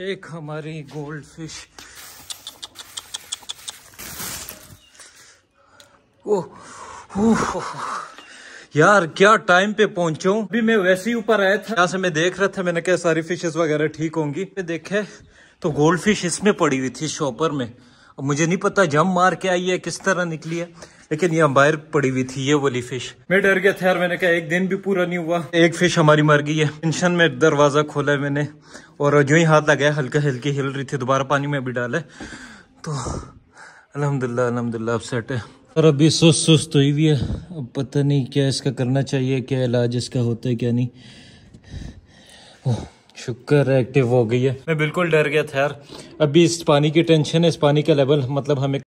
एक हमारी gold fish ओ, यार क्या टाइम पे पहुंचो अभी मैं वैसे ही ऊपर आया था यहाँ से मैं देख रहा था मैंने कहा सारी फिशेस वगैरह ठीक होंगी देखे तो गोल्ड फिश इसमें पड़ी हुई थी शॉपर में मुझे नहीं पता जम मार के आई है किस तरह निकली है लेकिन ये बाहर पड़ी हुई थी ये वाली फिश मैं डर गया था यार मैंने कहा एक दिन भी पूरा नहीं हुआ एक फिश हमारी मर गई है टेंशन में दरवाज़ा खोला है मैंने और जो ही हाथ लगाया हल्का हल्की हिल रही थी दोबारा पानी में भी डाला तो अलहमदिल्ला अलहमदिल्ला अपसेट है और अभी सुस्त सुस्त हुई हुई है अब पता नहीं क्या इसका करना चाहिए क्या इलाज इसका होता है क्या नहीं शुक्र एक्टिव हो गई है मैं बिल्कुल डर गया था यार अभी इस पानी की टेंशन है इस पानी का लेवल मतलब हमें